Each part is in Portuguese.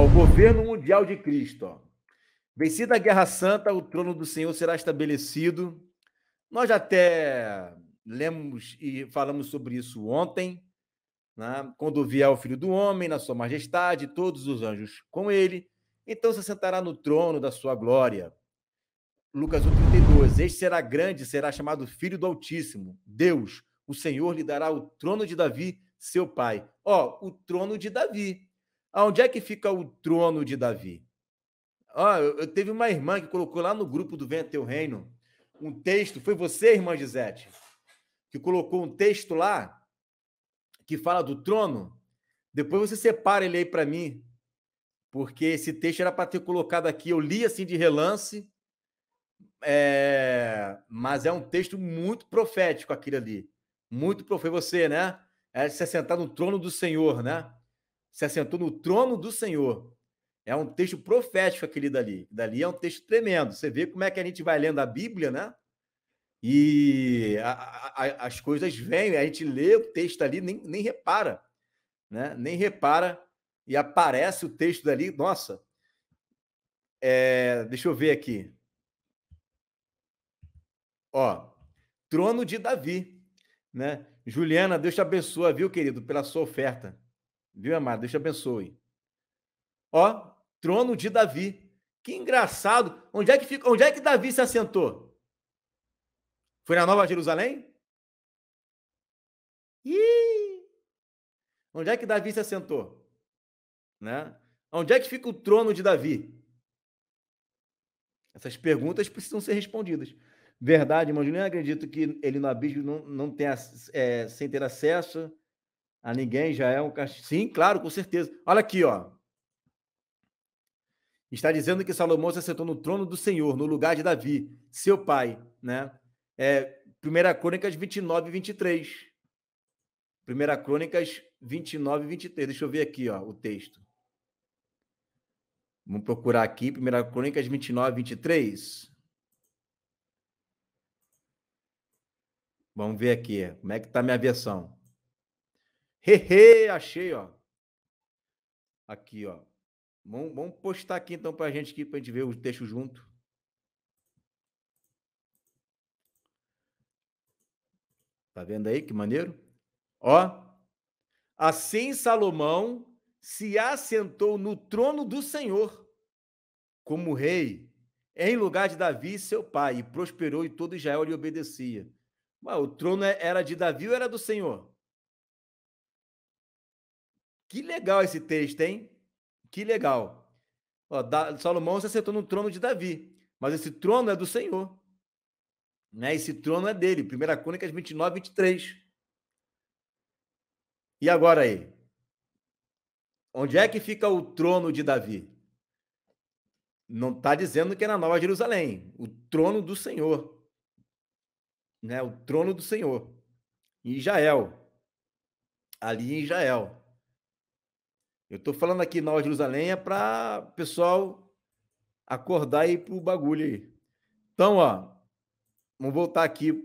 O governo mundial de Cristo. Ó. Vencida a Guerra Santa, o trono do Senhor será estabelecido. Nós já até lemos e falamos sobre isso ontem. Né? Quando vier o Filho do Homem, na sua majestade, todos os anjos com ele, então se sentará no trono da sua glória. Lucas 1,32. Este será grande, será chamado Filho do Altíssimo. Deus, o Senhor, lhe dará o trono de Davi, seu pai. Ó, o trono de Davi. Onde é que fica o trono de Davi? Ah, eu, eu teve uma irmã que colocou lá no grupo do Venha Teu Reino um texto. Foi você, irmã Gisete, que colocou um texto lá que fala do trono. Depois você separa ele aí para mim, porque esse texto era para ter colocado aqui. Eu li assim de relance, é... mas é um texto muito profético aquele ali. Muito profético. Você, né? É se sentar no trono do Senhor, né? se assentou no trono do Senhor. É um texto profético aquele dali. Dali é um texto tremendo. Você vê como é que a gente vai lendo a Bíblia, né? E a, a, as coisas vêm, a gente lê o texto ali, nem, nem repara, né? Nem repara e aparece o texto dali. Nossa, é, deixa eu ver aqui. Ó, trono de Davi, né? Juliana, Deus te abençoe, viu, querido, pela sua oferta. Viu, amado? Deus te abençoe. Ó, trono de Davi. Que engraçado. Onde é que fica? Onde é que Davi se assentou? Foi na Nova Jerusalém? Ih! Onde é que Davi se assentou? Né? Onde é que fica o trono de Davi? Essas perguntas precisam ser respondidas. Verdade, irmão Juliano, acredito que ele no abismo não, não tem, é, sem ter acesso a ninguém já é um castigo. Sim, claro, com certeza. Olha aqui, ó. Está dizendo que Salomão se assentou no trono do Senhor, no lugar de Davi, seu pai, né? É, 1 Crônicas 29 23. 1 Crônicas 29 23. Deixa eu ver aqui, ó, o texto. Vamos procurar aqui, 1 Crônicas 29 23. Vamos ver aqui, como é que está a minha versão. Hehe, achei, ó. Aqui, ó. Vamos, vamos postar aqui então para a gente aqui, pra gente ver o texto junto. Tá vendo aí que maneiro? Ó. Assim Salomão se assentou no trono do Senhor como rei, em lugar de Davi, seu pai, e prosperou e todo Israel lhe obedecia. Mas o trono é, era de Davi ou era do Senhor? Que legal esse texto, hein? Que legal. Ó, da, Salomão se acertou no trono de Davi, mas esse trono é do Senhor. Né? Esse trono é dele. 1 Crônicas 29, 23. E agora aí? Onde é que fica o trono de Davi? Não está dizendo que é na Nova Jerusalém. O trono do Senhor. Né? O trono do Senhor. Em Israel. Ali em Israel. Eu estou falando aqui na Nova Jerusalém Lenha, é para pessoal acordar e ir para o bagulho aí. Então, ó, vamos voltar aqui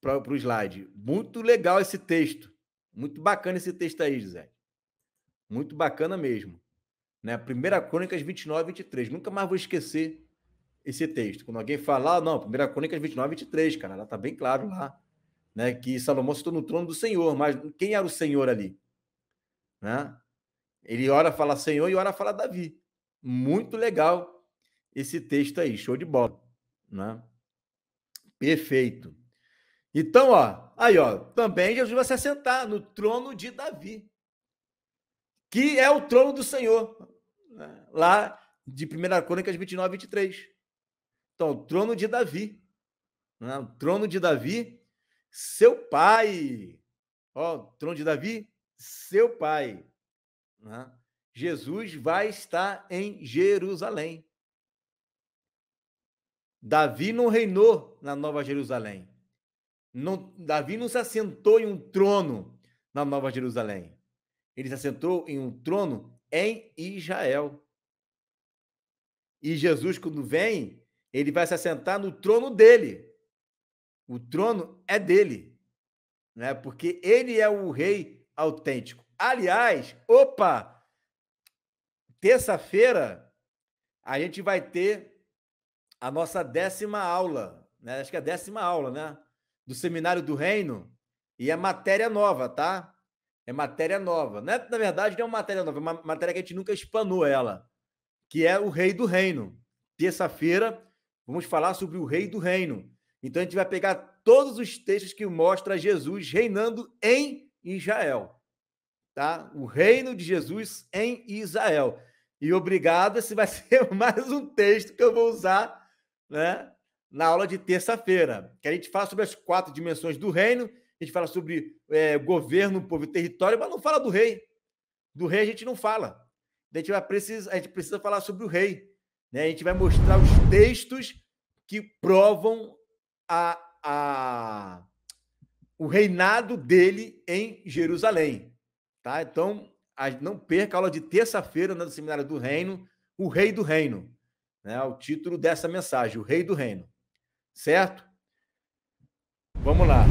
para o slide. Muito legal esse texto. Muito bacana esse texto aí, José. Muito bacana mesmo. Né? Primeira Crônicas 29, 23. Nunca mais vou esquecer esse texto. Quando alguém falar, não, Primeira Crônicas 29, 23, cara, ela tá bem claro lá. Né? Que Salomão se tornou no trono do Senhor, mas quem era o Senhor ali? Né? Ele ora fala Senhor e ora fala Davi. Muito legal esse texto aí, show de bola, né? Perfeito. Então, ó, aí, ó, também Jesus vai se assentar no trono de Davi, que é o trono do Senhor, né? lá de 1 Crônicas 29, 23. Então, o trono de Davi, né? o trono de Davi, seu pai, ó, o trono de Davi, seu pai. Né? Jesus vai estar em Jerusalém. Davi não reinou na Nova Jerusalém. Não, Davi não se assentou em um trono na Nova Jerusalém. Ele se assentou em um trono em Israel. E Jesus, quando vem, ele vai se assentar no trono dele. O trono é dele, né? porque ele é o rei autêntico. Aliás, opa! Terça-feira a gente vai ter a nossa décima aula, né? Acho que é a décima aula, né? Do Seminário do Reino. E é matéria nova, tá? É matéria nova. Não é, na verdade, não é uma matéria nova, é uma matéria que a gente nunca espanou ela, que é o Rei do Reino. Terça-feira vamos falar sobre o Rei do Reino. Então a gente vai pegar todos os textos que mostra Jesus reinando em Israel tá? O reino de Jesus em Israel. E obrigado, esse vai ser mais um texto que eu vou usar, né? Na aula de terça-feira, que a gente fala sobre as quatro dimensões do reino, a gente fala sobre é, governo, povo e território, mas não fala do rei. Do rei a gente não fala. A gente, vai precisa, a gente precisa falar sobre o rei. Né? A gente vai mostrar os textos que provam a, a, o reinado dele em Jerusalém. Tá? Então, não perca a aula de terça-feira no Seminário do Reino, o Rei do Reino. Né? O título dessa mensagem, o Rei do Reino. Certo? Vamos lá.